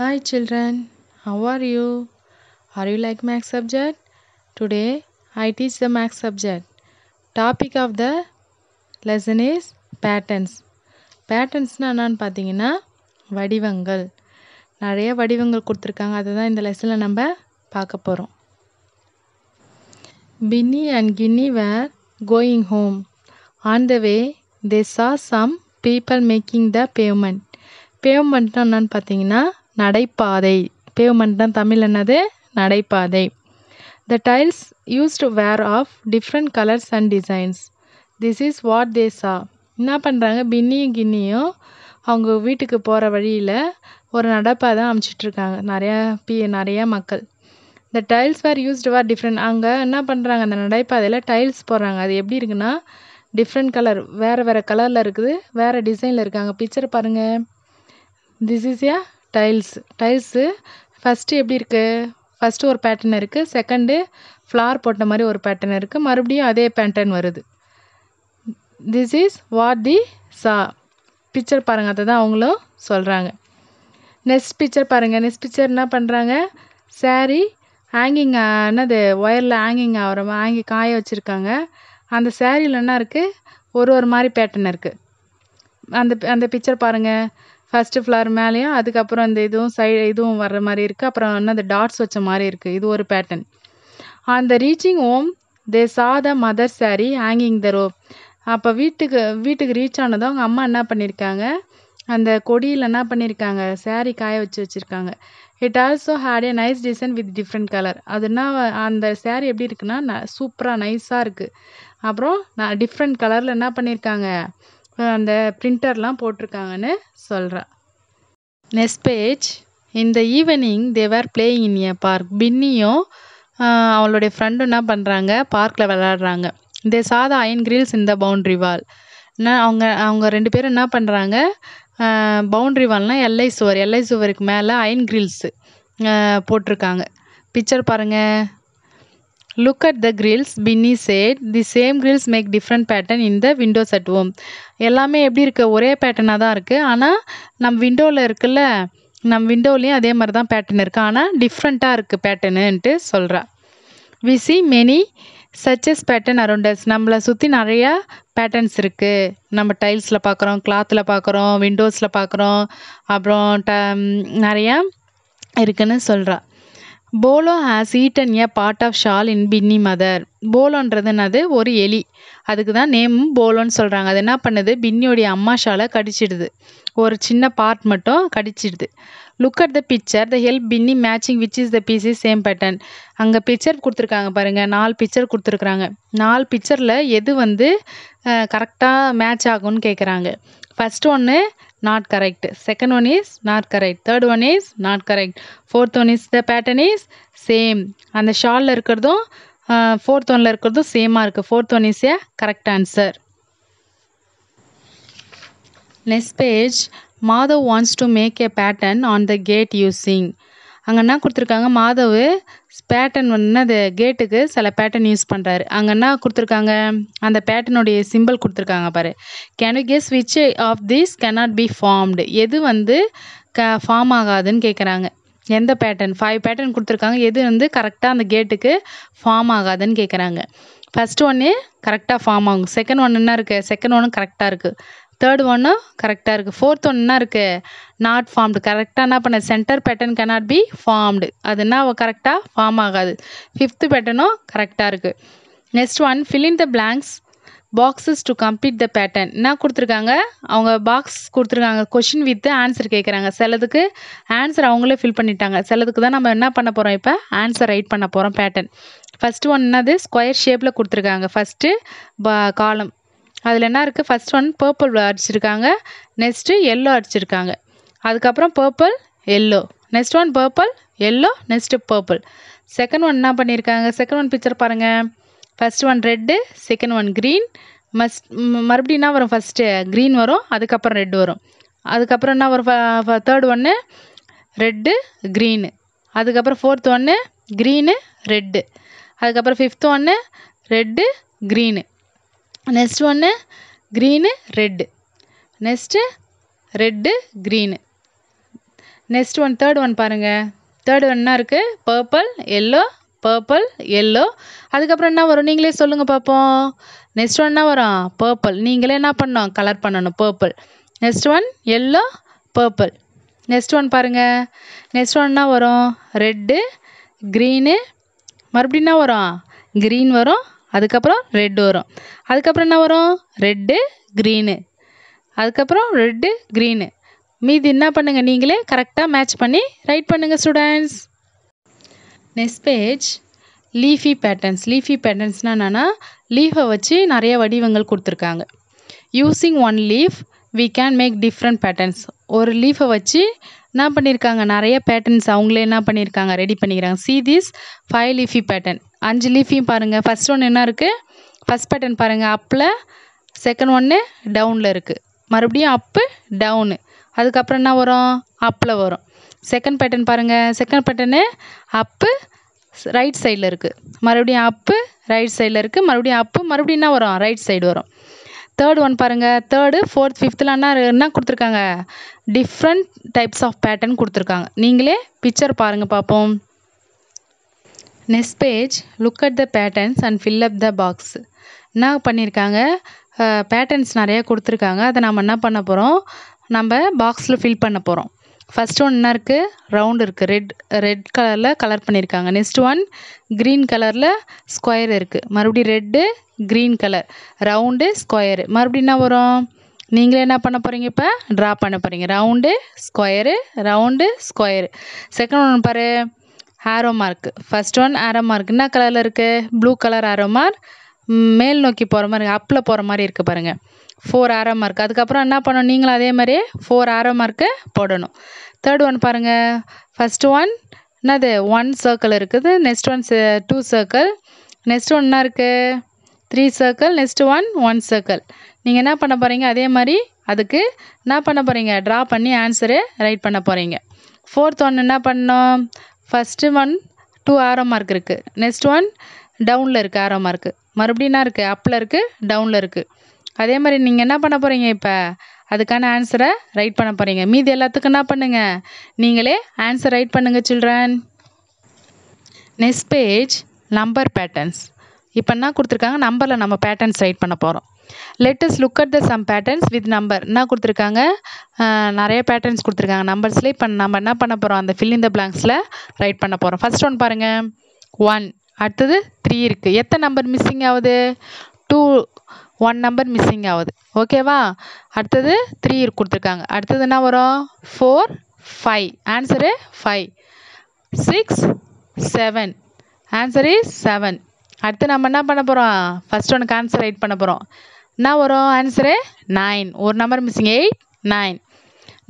Hi children how are you are you like maths subject today I teach the maths subject Topic of the lesson is patterns பேட்டர்ன்ஸ்னால் என்னன்னு பார்த்தீங்கன்னா வடிவங்கள் நிறைய வடிவங்கள் கொடுத்துருக்காங்க அதை தான் இந்த லெசனில் நம்ம பார்க்க போகிறோம் Binny and Ginny were going home on the way they saw some people making the pavement பேமெண்ட்னா என்னன்னு பார்த்தீங்கன்னா நடைபாதை பேவ்மெண்ட் தமிழ் என்னது நடைபாதை the tiles used were of different colours and designs this is what they saw என்ன பண்ணுறாங்க பின்னியும் கின்னியும் அவங்க வீட்டுக்கு போகிற வழியில் ஒரு தான் அமைச்சிட்ருக்காங்க நிறையா பி நிறையா மக்கள் இந்த tiles were used were different அங்கே என்ன பண்ணுறாங்க அந்த நடைபாதையில் டைல்ஸ் போடுறாங்க அது எப்படி இருக்குன்னா டிஃப்ரெண்ட் கலர் வேறு வேறு கலரில் இருக்குது வேறு டிசைனில் இருக்குது அங்கே பிக்சர் பாருங்கள் this is a tiles tiles first எப்படி இருக்குது ஃபஸ்ட்டு ஒரு பேட்டர்ன் இருக்குது செகண்டு ஃப்ளார் போட்ட மாதிரி ஒரு பேட்டர்ன் இருக்குது மறுபடியும் அதே பேட்டர்ன் வருது திஸ் இஸ் வாட் தி சா பிக்சர் பாருங்கள் அதை தான் அவங்களும் சொல்கிறாங்க நெக்ஸ்ட் பிக்சர் பாருங்கள் நெக்ஸ்ட் பிக்சர் என்ன பண்ணுறாங்க சாரி ஹேங்கிங் என்னது ஒயரில் ஹேங்கிங் ஆகிற ஹேங்கி காய வச்சுருக்காங்க அந்த சேரீயில் என்ன இருக்குது ஒரு ஒரு மாதிரி பேட்டர்ன் இருக்குது அந்த அந்த பிக்சர் பாருங்கள் ஃபர்ஸ்ட்டு ஃப்ளார் மேலேயும் அதுக்கப்புறம் அந்த இதுவும் சை இதுவும் வர்ற மாதிரி இருக்குது அப்புறம் இன்னும் அந்த டாட்ஸ் வச்ச மாதிரி இருக்குது இது ஒரு பேட்டர்ன் அந்த reaching home they saw the mother sari hanging the rope அப்போ வீட்டுக்கு வீட்டுக்கு ரீச் ஆனதும் அவங்க அம்மா என்ன பண்ணியிருக்காங்க அந்த கொடியில் என்ன பண்ணியிருக்காங்க சாரி காய வச்சு வச்சுருக்காங்க it also had a nice design with different colour அதுனா அந்த சாரி எப்படி இருக்குன்னா ந சூப்பராக நைஸாக இருக்குது அப்புறம் நான் டிஃப்ரெண்ட் கலரில் என்ன பண்ணியிருக்காங்க அந்த பிரிண்டர்லாம் போட்டிருக்காங்கன்னு சொல்கிறா நெக்ஸ்ட் பேஜ் இந்த evening they are playing in a park பின்னியும் அவளுடைய ஃப்ரெண்டும் என்ன பண்ணுறாங்க பார்க்கில் விளையாடுறாங்க இந்த சாதா அயன் கிரில்ஸ் இந்த பவுண்ட்ரி வால் என்ன அவங்க அவங்க ரெண்டு பேரும் என்ன பண்ணுறாங்க பவுண்ட்ரி வால்னால் எல்ஐ சுவர் எல்ஐ சுவருக்கு மேலே அயன் கிரில்ஸு போட்டிருக்காங்க பிக்சர் பாருங்கள் look at the grills, Binny said the same grills make different pattern in the windows at home. எல்லாமே எப்படி இருக்கு ஒரே பேட்டர்னாக தான் இருக்குது ஆனால் நம்ம விண்டோவில் இருக்குல்ல நம் விண்டோலேயும் அதே மாதிரி தான் பேட்டர்ன் இருக்குது ஆனால் டிஃப்ரெண்ட்டாக இருக்குது பேட்டர்னுன்ட்டு சொல்கிறா we see many such as pattern around us நம்மளை சுற்றி நிறையா பேட்டர்ன்ஸ் இருக்குது நம்ம டைல்ஸில் பார்க்குறோம் கிளாத்தில் பார்க்குறோம் விண்டோஸில் பார்க்குறோம் அப்புறம் ட நிறையா இருக்குன்னு சொல்கிறா Polo has eaten a part of shawl in Binny mother என்னது ஒரு எலி அதுக்கு தான் நேமும் போலோன்னு சொல்கிறாங்க அது என்ன பண்ணுது பின்னியோடைய அம்மா ஷாலை கடிச்சிடுது ஒரு சின்ன பார்ட் மட்டும் கடிச்சிடுது look at the picture the help Binny matching which is the piece is same pattern அங்கே பிக்சர் கொடுத்துருக்காங்க பாருங்கள் நாலு பிக்சர் கொடுத்துருக்குறாங்க நாலு பிக்சரில் எது வந்து கரெக்டாக மேட்ச் ஆகும்னு கேட்குறாங்க ஃபஸ்ட் ஒன்று not correct second one is not correct third one is not correct fourth one is the pattern is same அந்த ஷாலில் இருக்கிறதும் ஃபோர்த் ஒனில் இருக்கிறதும் சேமாக இருக்குது fourth one is a correct answer next page Madhav wants to make a pattern on the gate using அங்கே என்ன கொடுத்துருக்காங்க மாதவ் பேட்டன் வந்து அந்த கேட்டுக்கு சில பேட்டன் யூஸ் பண்ணுறாரு அங்கே என்ன கொடுத்துருக்காங்க அந்த பேட்டனுடைய சிம்பிள் கொடுத்துருக்காங்க பாரு can you guess which of this cannot be formed எது வந்து க ஃபார்ம் ஆகாதுன்னு கேட்குறாங்க எந்த பேட்டர்ன் ஃபைவ் பேட்டர்ன் கொடுத்துருக்காங்க எது வந்து கரெக்டாக அந்த கேட்டுக்கு ஃபார்ம் ஆகாதுன்னு கேட்குறாங்க ஃபஸ்ட்டு ஒன்று கரெக்டாக ஃபார்ம் ஆகும் செகண்ட் ஒன் என்ன இருக்குது செகண்ட் ஒன்று கரெக்டாக இருக்குது தேர்ட் ஒன்று கரெக்டாக இருக்குது ஃபோர்த் ஒன்று என்ன இருக்குது நாட் ஃபார்ம்டு கரெக்டாக என்ன பண்ண centre pattern cannot be formed அது என்ன கரெக்டாக ஃபார்ம் ஆகாது ஃபிஃப்த்து பேட்டர்னும் கரெக்டாக இருக்குது next one fill in the blanks boxes to complete the pattern என்ன கொடுத்துருக்காங்க அவங்க பாக்ஸ் கொடுத்துருக்காங்க கொஷின் வித் ஆன்சர் கேட்குறாங்க சிலதுக்கு ஆன்சர் அவங்களே ஃபில் பண்ணிட்டாங்க சிலதுக்கு தான் நம்ம என்ன பண்ண போகிறோம் இப்போ ஆன்சர் ரைட் பண்ண போகிறோம் பேட்டர்ன் ஃபஸ்ட்டு ஒன் என்னது ஸ்கொயர் ஷேப்பில் கொடுத்துருக்காங்க ஃபஸ்ட்டு காலம் அதில் என்ன இருக்குது ஃபஸ்ட் ஒன் பர்பிள் அடிச்சிருக்காங்க நெக்ஸ்ட்டு எல்லோ அடிச்சிருக்காங்க அதுக்கப்புறம் purple yellow next one purple yellow next purple second one என்ன பண்ணியிருக்காங்க செகண்ட் ஒன் பிக்சர் பாருங்கள் first one red second one green must மறுபடியும் என்ன வரும் ஃபஸ்ட்டு க்ரீன் வரும் அதுக்கப்புறம் ரெட் வரும் அதுக்கப்புறம் என்ன வரும் தேர்ட் ஒன்று ரெட்டு க்ரீனு அதுக்கப்புறம் ஃபோர்த் ஒன்று க்ரீனு ரெட்டு அதுக்கப்புறம் ஃபிஃப்த் ஒன்று ரெட்டு க்ரீனு நெக்ஸ்ட் ஒன்று green red next red green next one third one பாருங்கள் தேர்ட் ஒன்னா இருக்குது பர்பிள் எல்லோ பர்பிள் எல்லோ அதுக்கப்புறம் என்ன வரும் நீங்களே சொல்லுங்கள் பார்ப்போம் நெக்ஸ்ட் ஒன்னா வரும் பர்பிள் நீங்களே என்ன பண்ணோம் கலர் பண்ணணும் purple next one yellow purple next one பாருங்கள் நெக்ஸ்ட் ஒன்னா வரும் ரெட்டு க்ரீனு மறுபடியும் என்ன வரும் க்ரீன் வரும் அதுக்கப்புறம் ரெட் வரும் அதுக்கப்புறம் என்ன வரும் ரெட்டு க்ரீனு அதுக்கப்புறம் ரெட்டு க்ரீனு மீதி என்ன பண்ணுங்கள் நீங்களே கரெக்டாக மேட்ச் பண்ணி ரைட் பண்ணுங்கள் students next page leafy patterns leafy பேட்டர்ன்ஸ்னால் என்னென்னா லீஃபை வச்சு நிறைய வடிவங்கள் கொடுத்துருக்காங்க using one leaf we can make different patterns ஒரு லீஃபை வச்சு என்ன பண்ணியிருக்காங்க நிறைய பேட்டர்ன்ஸ் அவங்களே என்ன பண்ணியிருக்காங்க ரெடி பண்ணிக்கிறாங்க see this five leafy pattern அஞ்சு லீஃபியும் பாருங்கள் ஃபஸ்ட் ஒன்று என்ன இருக்குது ஃபஸ்ட் பேட்டர்ன் பாருங்கள் அப்பில் செகண்ட் ஒன்று டவுனில் இருக்குது மறுபடியும் அப்பு டவுனு அதுக்கப்புறம் என்ன வரும் அப்பில் வரும் செகண்ட் பேட்டர்ன் பாருங்கள் செகண்ட் பேட்டர்னு அப்பு ரைட் சைடில் இருக்குது மறுபடியும் அப்பு ரைட் சைடில் இருக்குது மறுபடியும் அப்பு மறுபடியும் என்ன வரும் ரைட் சைடு வரும் தேர்ட் ஒன் பாருங்கள் தேர்டு ஃபோர்த் ஃபிஃப்த்தில் என்ன என்ன கொடுத்துருக்காங்க டிஃப்ரெண்ட் டைப்ஸ் ஆஃப் பேட்டர்ன் கொடுத்துருக்காங்க நீங்களே பிக்சர் பாருங்கள் பார்ப்போம் next page look at the patterns and fill up the box என்ன பண்ணியிருக்காங்க பேட்டர்ன்ஸ் நிறையா கொடுத்துருக்காங்க அதை நம்ம என்ன பண்ண போகிறோம் நம்ம பாக்ஸில் ஃபில் பண்ண போகிறோம் ஃபஸ்ட் ஒன் என்ன இருக்குது ரவுண்டு இருக்குது ரெட் ரெட் கலரில் கலர் பண்ணியிருக்காங்க நெக்ஸ்ட் ஒன் க்ரீன் கலரில் ஸ்கொயர் இருக்குது மறுபடியும் red green colour round square மறுபடியும் என்ன வரும் நீங்களே என்ன பண்ண போகிறீங்க இப்போ ட்ரா பண்ண போகிறீங்க round square round square second ஒன்று பாரு arrow mark first one arrow mark என்ன கலரில் இருக்குது ப்ளூ கலர் ஆரோ மார்க் மேல் நோக்கி போகிற மாதிரி அப்பில் போகிற மாதிரி இருக்குது பாருங்கள் ஃபோர் ஆரோ மார்க் அதுக்கப்புறம் என்ன பண்ணணும் நீங்களும் அதே மாதிரியே ஃபோர் ஆரோ மார்க்கு போடணும் தேர்ட் ஒன் பாருங்கள் ஃபஸ்ட்டு ஒன் என்னது ஒன் சர்க்கிள் இருக்குது next one two circle next one என்ன இருக்குது three circle next one one circle நீங்கள் என்ன பண்ண போகிறீங்க அதே மாதிரி அதுக்கு என்ன பண்ண போகிறீங்க ட்ரா பண்ணி ஆன்சரு ரைட் பண்ண போகிறீங்க ஃபோர்த் ஒன் என்ன பண்ணோம் first one two arrow mark இருக்குது நெக்ஸ்ட் ஒன் டவுனில் இருக்குது ஆரோ மார்க் மறுபடியும் என்ன இருக்குது அப்பில் இருக்குது டவுனில் இருக்குது அதே மாதிரி நீங்கள் என்ன பண்ண போகிறீங்க இப்போ அதுக்கான ஆன்சரை ரைட் பண்ண போகிறீங்க மீதி எல்லாத்துக்கும் என்ன பண்ணுங்கள் நீங்களே ஆன்சர் ரைட் பண்ணுங்கள் children next page number patterns இப்போ என்ன கொடுத்துருக்காங்க நம்பரில் நம்ம பேட்டர்ன்ஸ் ரைட் பண்ண போகிறோம் let us look at the some patterns with number என்ன கொடுத்துருக்காங்க நிறைய பேட்டர்ன்ஸ் கொடுத்துருக்காங்க நம்பர்ஸில் இப்போ நம்ம என்ன பண்ண போகிறோம் அந்த ஃபில் த பிளாங்க்ஸில் ரைட் பண்ண போகிறோம் ஃபஸ்ட் ஒன் பாருங்கள் ஒன் அடுத்தது த்ரீ இருக்குது எத்தனை நம்பர் மிஸ்ஸிங் ஆகுது டூ ஒன் நம்பர் மிஸ்ஸிங் ஆகுது ஓகேவா அடுத்தது த்ரீ கொடுத்துருக்காங்க அடுத்தது என்ன வரும் four five answer five six seven answer is seven அடுத்து நம்ம என்ன பண்ண போகிறோம் ஃபஸ்ட் ஒன்று ஆன்சர் ரைட் பண்ண போகிறோம் என்ன வரும் ஆன்சரு நைன் ஒரு number missing eight nine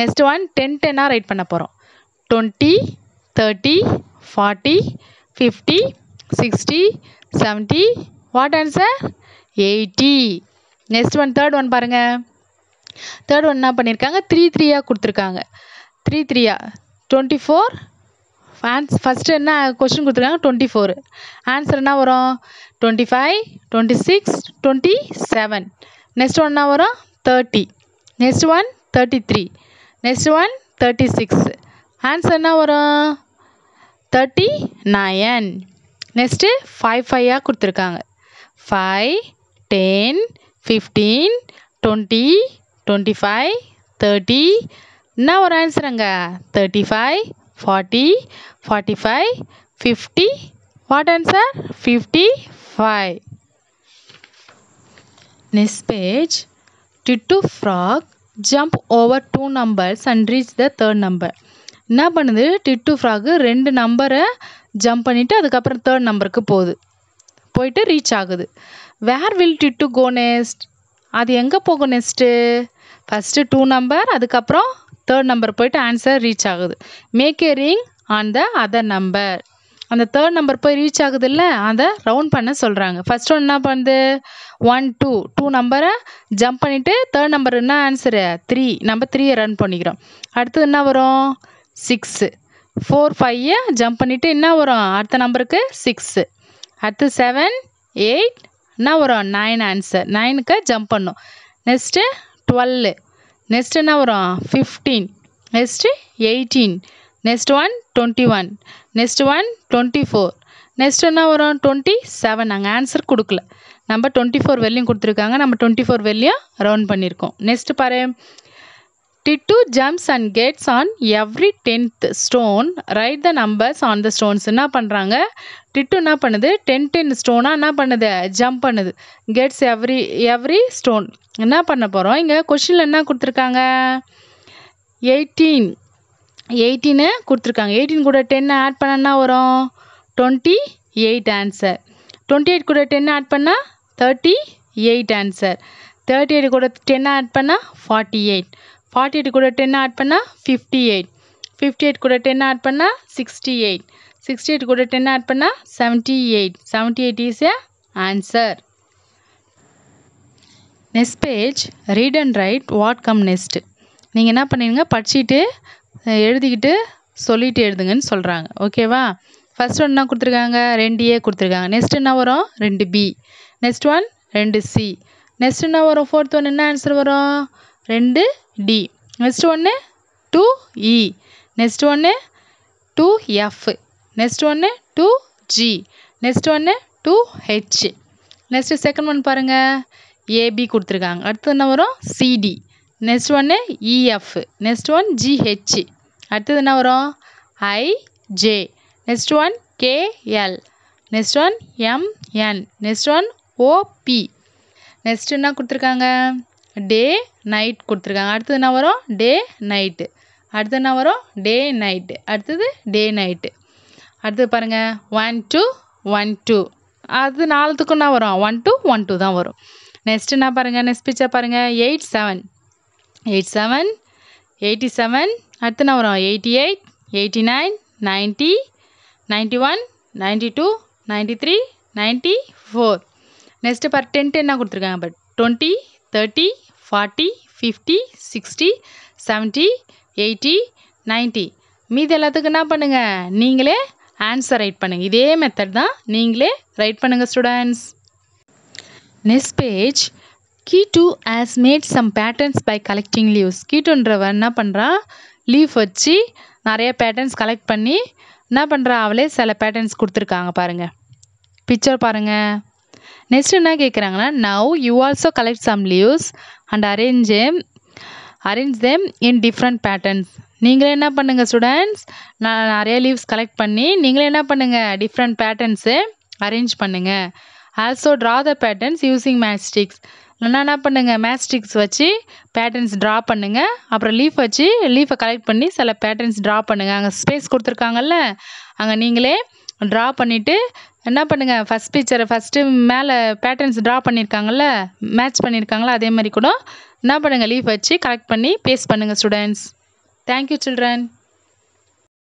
next one ten டென்னாக ரைட் பண்ண போகிறோம் twenty thirty forty fifty sixty seventy what answer eighty next one third one பாருங்கள் தேர்ட் ஒன் என்ன பண்ணியிருக்காங்க த்ரீ த்ரீயாக கொடுத்துருக்காங்க த்ரீ த்ரீயாக டுவெண்ட்டி ஃபோர் ஆன்ஸ் ஃபஸ்ட்டு என்ன கொஷின் கொடுத்துருக்காங்க டுவெண்ட்டி ஃபோர் ஆன்சர் என்ன வரும் twenty five twenty six twenty seven next one என்ன வரும் thirty next one thirty three next one thirty six answer என்ன வரும் தேர்ட்டி நயன் நெக்ஸ்ட்டு ஃபைவ் ஃபைவாக கொடுத்துருக்காங்க five ten fifteen twenty twenty five thirty என்ன ஒரு ஆன்சருங்க thirty five forty forty five fifty what answer fifty five next page Tittu frog jump over two numbers and reach the third number என்ன பண்ணுது டிட்டு frock ரெண்டு நம்பரை jump பண்ணிவிட்டு அதுக்கப்புறம் third நம்பருக்கு போகுது போயிட்டு ரீச் ஆகுது வேர் வில் டிட்டு கோ நெஸ்ட் அது எங்கே போகும் நெக்ஸ்ட்டு ஃபஸ்ட்டு டூ நம்பர் அதுக்கப்புறம் தேர்ட் நம்பர் போயிட்டு ஆன்சர் ரீச் ஆகுது make a ring on the other number அந்த தேர்ட் நம்பர் போய் ரீச் ஆகுது இல்லை அதை ரவுண்ட் பண்ண சொல்கிறாங்க ஃபஸ்ட் ஒன் என்ன பண்ணுது ஒன் டூ டூ நம்பரை ஜம்ப் பண்ணிவிட்டு தேர்ட் நம்பர் என்ன ஆன்சரு த்ரீ நம்ம த்ரீயை ரன் பண்ணிக்கிறோம் அடுத்தது என்ன வரும் சிக்ஸு ஃபோர் ஃபைவை ஜம்ப் பண்ணிவிட்டு என்ன வரும் அடுத்த நம்பருக்கு சிக்ஸு அடுத்து செவன் எயிட் என்ன வரும் நைன் ஆன்சர் நைனுக்கு ஜம்ப் பண்ணும் நெக்ஸ்ட்டு டுவெல்லு நெக்ஸ்ட் என்ன வரும் fifteen next eighteen next one twenty one next one twenty four next என்ன வரும் டுவெண்ட்டி செவன் நாங்கள் ஆன்சர் கொடுக்கல நம்ம டுவெண்ட்டி ஃபோர் வெள்ளியும் கொடுத்துருக்காங்க நம்ம டுவெண்ட்டி ஃபோர் வெள்ளியும் ரவுண்ட் பண்ணியிருக்கோம் நெக்ஸ்ட்டு பாரு Tittu jumps and gets on every tenth stone write the numbers on the stones என்ன பண்ணுறாங்க டிட்டு என்ன பண்ணுது டென் டென் ஸ்டோனாக என்ன பண்ணுது ஜம்ப் பண்ணுது கெட்ஸ் எவ்ரி எவ்ரி ஸ்டோன் என்ன பண்ண போகிறோம் இங்கே கொஷினில் என்ன கொடுத்துருக்காங்க எயிட்டீன் எயிட்டீனு கொடுத்துருக்காங்க எயிட்டீன் கூட டென் ஆட் பண்ணனா வரும் twenty eight answer twenty eight கூட டென் ஆட் பண்ணால் thirty eight answer thirty eight கூட டென் ஆட் பண்ணால் ஃபார்ட்டி எயிட் ஃபார்ட்டி எயிட் கூட டென் ஆட் பண்ணால் ஃபிஃப்டி எயிட் ஃபிஃப்டி எயிட் கூட டென் ஆட் பண்ணால் சிக்ஸ்டி எயிட் சிக்ஸ்டி எயிட் கூட டென் ஆட் பண்ணால் seventy eight seventy eight is a answer next page read and write what come next நீங்கள் என்ன பண்ணிடுங்க படிச்சுட்டு எழுதிக்கிட்டு சொல்லிட்டு எழுதுங்கன்னு சொல்கிறாங்க ஓகேவா ஃபஸ்ட் ஒன் என்ன கொடுத்துருக்காங்க ரெண்டு ஏ கொடுத்துருக்காங்க நெக்ஸ்ட் என்ன வரும் ரெண்டு பி நெக்ஸ்ட் ஒன் ரெண்டு சி நெக்ஸ்ட் என்ன வரும் ஃபோர்த் ஒன் என்ன ஆன்சர் வரும் ரெண்டு டி நெக்ஸ்ட் ஒன்று டூ இ நெக்ஸ்ட் ஒன்று டூ எஃப் நெக்ஸ்ட் ஒன்று டூ ஜி நெக்ஸ்ட் ஒன்று two H next second one பாருங்கள் ஏபி கொடுத்துருக்காங்க அடுத்து என்ன வரும் சிடி நெக்ஸ்ட் ஒன்று இஎஃப் நெக்ஸ்ட் ஒன் ஜிஹெச் அடுத்தது என்ன வரும் I J next one K L next one M N next one O P next என்ன கொடுத்துருக்காங்க டே நைட் கொடுத்துருக்காங்க அடுத்தது என்ன வரும் டே நைட்டு அடுத்தது என்ன வரும் டே நைட்டு அடுத்தது டே நைட்டு அடுத்தது பாருங்கள் ஒன் டூ ஒன் டூ அது நாலுத்துக்கு என்ன வரும் ஒன் டூ ஒன் டூ தான் வரும் நெக்ஸ்ட் என்ன பாருங்கள் நெக்ஸ்ட் பிக்சர் பாருங்கள் eight seven eight seven eighty seven அடுத்து என்ன வரும் eighty eight eighty nine ninety ninety one ninety two ninety three ninety four next பார் டென்ட்டு என்ன கொடுத்துருக்காங்க பட் twenty thirty forty fifty sixty seventy eighty ninety மீதி எல்லாத்துக்கும் என்ன பண்ணுங்கள் நீங்களே ஆன்சர் ரைட் பண்ணுங்கள் இதே மெத்தட் தான் நீங்களே ரைட் பண்ணுங்கள் students next page Keetu has made some patterns by collecting leaves கீட்டுன்றவர் என்ன பண்ணுறா லீஃப் வச்சு நிறைய பேட்டர்ன்ஸ் கலெக்ட் பண்ணி என்ன பண்ணுறா அவளே சில பேட்டர்ன்ஸ் கொடுத்துருக்காங்க பாருங்கள் பிக்சர் பாருங்கள் நெக்ஸ்ட் என்ன கேட்குறாங்கன்னா now you also collect some leaves and arrange arrange them in different patterns நீங்களே என்ன பண்ணுங்கள் ஸ்டூடெண்ட்ஸ் நான் நிறைய லீவ்ஸ் கலெக்ட் பண்ணி நீங்களே என்ன பண்ணுங்கள் டிஃப்ரெண்ட் பேட்டர்ன்ஸு அரேஞ்ச் பண்ணுங்கள் also draw the patterns using matchsticks இல்லைனா என்ன பண்ணுங்கள் மேஸ்டிக்ஸ் வச்சு பேட்டர்ன்ஸ் ட்ரா பண்ணுங்கள் அப்புறம் லீஃப் வச்சு லீஃபை கலெக்ட் பண்ணி சில பேட்டர்ன்ஸ் ட்ரா பண்ணுங்கள் அங்கே ஸ்பேஸ் கொடுத்துருக்காங்கல்ல அங்கே நீங்களே ட்ரா பண்ணிவிட்டு என்ன பண்ணுங்கள் ஃபஸ்ட் பிக்சர் ஃபஸ்ட்டு மேலே பேட்டர்ன்ஸ் ட்ரா பண்ணியிருக்காங்கல்ல மேட்ச் பண்ணியிருக்காங்களா அதே மாதிரி கூட என்ன பண்ணுங்கள் லீஃப் வச்சு கலெக்ட் பண்ணி பேஸ்ட் பண்ணுங்கள் ஸ்டூடெண்ட்ஸ் தேங்க்யூ சில்ட்ரன்